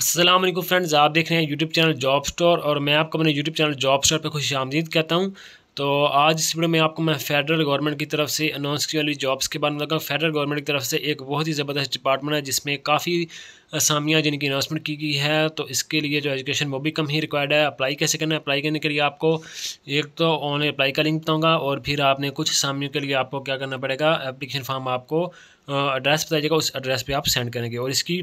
Aslam friends आप देख रहे हैं यूट्यूब चैनल जॉब स्टोर और मैं आपको अपने यूट्यूब चैनल जॉब स्टोर पर खुशी आमदीद कहता हूँ तो आज इस वीडियो में आपको मैं फेडरल गवर्नमेंट की तरफ से अनाउंस की वाली जॉब्स के बारे में बताऊँ फेडरल गवर्नमेंट की तरफ से एक बहुत ही ज़बरदस्त डिपार्टमेंट है जिसमें काफ़ी असामियाँ जिनकी अनाउंसमेंट की गई है तो इसके लिए जो एजुकेशन वो भी कम ही रिक्वायर्ड है अप्लाई कैसे करना है अप्लाई करने के लिए आपको एक तो ऑनलाइन अप्लाई का लिंक बताऊँगा और फिर आपने कुछ असामियों के लिए आपको क्या करना पड़ेगा एप्लीकेशन फॉर्म आपको एड्रेस बताइएगा उस एड्रेस पर आप सेंड करेंगे और इसकी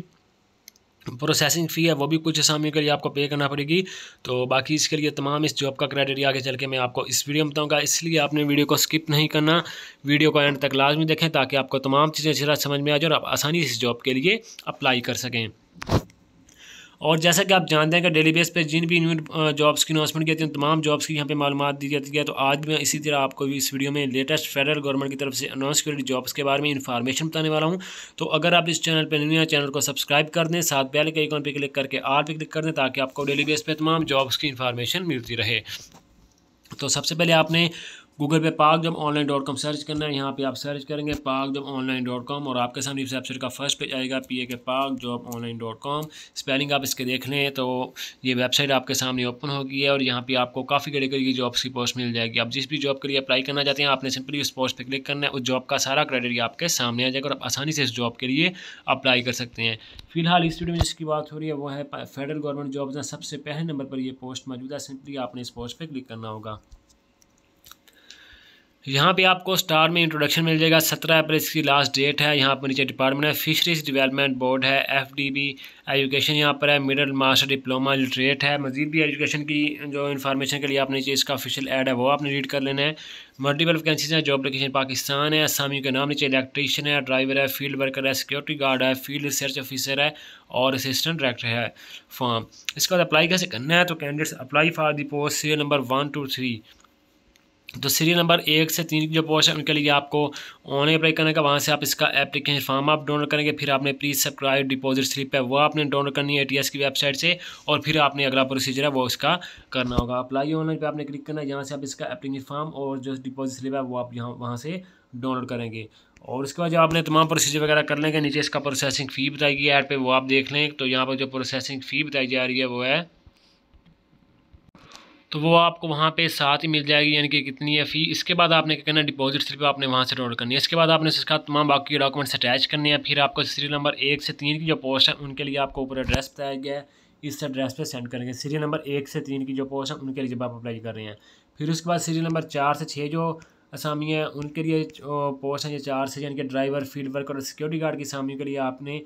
प्रोसेसिंग फ़ी है वो भी कुछ असामियों के लिए आपको पे करना पड़ेगी तो बाकी इसके लिए तमाम इस जॉब का क्राइटेरिया आगे चल के मैं आपको इस वीडियो में बताऊँगा इसलिए आपने वीडियो को स्किप नहीं करना वीडियो को एंड तक लाजमी देखें ताकि आपको तमाम चीज़ें अच्छी तरह समझ में आ जाए और आप आसानी से इस जॉब के लिए अप्लाई कर सकें और जैसा कि आप जानते हैं कि डेली बेस पर जिन भी न्यू जॉब्स uh, की अनाउंसमेंट की जाती है तमाम जॉब्स की यहाँ पे मालूम दी जाती है तो आज भी मैं इसी तरह आपको भी इस वीडियो में लेटेस्ट फेडरल गवर्नमेंट की तरफ से अनाउंस की गई जॉब्स के बारे में इन्फॉर्मेशन बताने वाला हूँ तो अगर आप इस चैनल पर न्यू चैनल को सब्सक्राइब कर दें साथ बैल के आइकॉन पर क्लिक करके आर पर क्लिक कर दें ताकि आपको डेली बेस पर तमाम जॉब्स की इन्फॉर्मेशन मिलती रहे तो सबसे पहले आपने गूगल पे पाक जब ऑनलाइन डॉट कॉम सर्च करना है यहाँ पे आप सर्च करेंगे पाक जब ऑनलाइन डॉट कॉम और आपके सामने इस वेबसाइट का फर्स्ट पेज आएगा P A K Pak job online dot com spelling आप इसके देख लें तो ये वेबसाइट आपके सामने ओपन होगी है और यहाँ पे आपको काफ़ी कैटेगरी की जॉब्स की पोस्ट मिल जाएगी आप जिस भी जॉब के लिए अप्लाई करना चाहते हैं आपने सिंपली उस पोस्ट पर क्लिक करना है उस जॉब का सारा क्राइटेरिया आपके सामने आ जाएगा और आप आसानी से इस जॉब के लिए अप्लाई कर सकते हैं फिलहाल इस वीडियो में जिसकी बात हो रही है वो है फेडरल गवर्नमेंट जॉब्स सबसे पहले नंबर पर यह पोस्ट मौजूद है सिंपली आपने इस पोस्ट पर क्लिक करना होगा यहाँ पे आपको स्टार में इंट्रोडक्शन मिल जाएगा सत्रह अप्रैल इसकी लास्ट डेट है यहाँ पर नीचे डिपार्टमेंट है फिशरीज डेवलपमेंट बोर्ड है एफडीबी एजुकेशन यहाँ पर है मिडिल मास्टर डिप्लोमा लिटरेट है मजीद भी एजुकेशन की जो इन्फॉर्मेशन के लिए आप नीचे इसका ऑफिशियल एड है वो आपने रीड कर लेना है मल्टीपल वैकेंसीज हैं जॉब लोकेशन पाकिस्तान है असामियों के नाम नीचे इलेक्ट्रीशियन है ड्राइवर है फील्ड वर्कर है सिक्योरिटी गार्ड है फील्ड रिसर्च ऑफिसर है और असिस्टेंट डायरेक्टर है फॉर्म इसके बाद अप्लाई कैसे करना है तो candidates apply for the post serial number one two three तो सीरियल नंबर एक से तीन की जो पोस्ट है उनके लिए आपको ऑनलाइन अप्लाई करने का वहाँ से आप इसका एप्लीकेशन फॉर्म आप डाउनलोड करेंगे फिर आपने प्री सब्सक्राइब डिपॉजिट स्लिप है वो आपने डाउनलोड करनी है टीएस की वेबसाइट से और फिर आपने अगला प्रोसीजर है वो इसका करना होगा अप्लाई ऑनलाइन पर आपने क्लिक करना है यहाँ से आप इसका एप्लीकेशन फॉर्म और जो डिपॉजिट स्लिप है वो आप यहाँ वहाँ से डाउनलोड करेंगे और उसके बाद जब आपने तमाम प्रोसीजर वगैरह कर लेंगे नीचे इसका प्रोसेसिंग फ़ी बताई गई है ऐड पर वो आप देख लें तो यहाँ पर जो प्रोसेसिंग फ़ी बताई जा रही है वो है तो वो आपको वहाँ पे साथ ही मिल जाएगी यानी कि कितनी है फ़ी इसके बाद आपने क्या करना है डिपॉजिट स्लिप आपने वहाँ से डाउनलोड करनी है इसके बाद आपने इसका तमाम बाकी के डॉक्यूमेंट्स अटैच करने हैं फिर आपको सीरियल नंबर एक से तीन की जो पोस्ट है उनके लिए आपको ऊपर एड्रेस बताया गया है इस एड्रेस पर सेंड करेंगे सीरियल नंबर एक से तीन की जो पोस्ट है उनके लिए जब आप अप्लाई कर रहे हैं फिर उसके बाद सीरियल नंबर चार से छः जो असामी हैं उनके लिए पोस्ट हैं जो चार से यानी कि ड्राइवर फील्ड वर्क और सिक्योरिटी गार्ड की असामियों के लिए आपने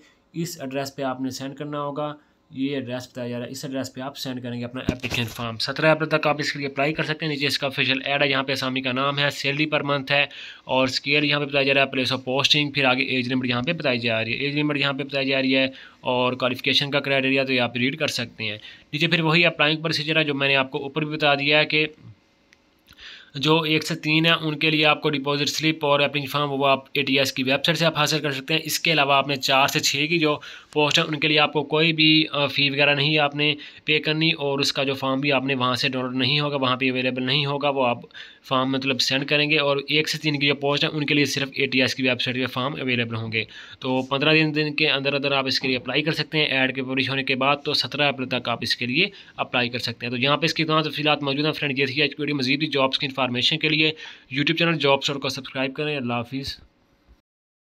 इस एड्रेस पर आपने सेंड करना होगा ये एड्रेस बताया जा रहा है इस एड्रेस पे आप सेंड करेंगे अपना एप्लीकेशन फॉर्म सत्रह अप्रैल तक आप इसके लिए अप्लाई कर सकते हैं नीचे इसका ऑफिशियल एड है यहाँ पे आसामी का नाम है सैलरी पर मंथ है और स्केल यहाँ पे बताया जा रहा है प्लेस ऑफ पोस्टिंग फिर आगे एज लिमिट यहाँ पे बताई जा रही है एज लिमिट यहाँ पे बताई जा रही है और क्वालिफिकेशन का क्राइटेरिया तो ये आप रीड कर सकते हैं नीचे फिर वही अप्लाइंग प्रोसीजर है जो मैंने आपको ऊपर भी बता दिया है कि जो एक से तीन है उनके लिए आपको डिपॉजिट स्लिप और अपनी फॉर्म वो आप ए की वेबसाइट से आप हासिल कर सकते हैं इसके अलावा आपने चार से छः की जो पोस्ट है उनके लिए आपको कोई भी फ़ी वगैरह नहीं आपने पे करनी और उसका जो फॉर्म भी आपने वहाँ से डाउनलोड नहीं होगा वहाँ पर अवेलेबल नहीं होगा वो आप फॉर्म मतलब सेंड करेंगे और एक से तीन की जो पोस्ट है उनके लिए सिर्फ ए की वेबसाइट पर फॉर्म अवेलेबल होंगे तो पंद्रह दिन दिन के अंदर अंदर आप इसके लिए अप्लाई कर सकते हैं एड के पब्लिश होने के बाद तो सत्रह अप्रैल तक आप इसके लिए अप्लाई कर सकते हैं तो यहाँ पर इसकी कहाँ तफसीत मौजूद है फ्रेंड ये थी आज की वीडियो मजीद जॉब्स की इन्फॉर्मेशन के लिए यूट्यूब चैनल जॉब शोर को सब्सक्राइब करें अल्लाह हाफिज़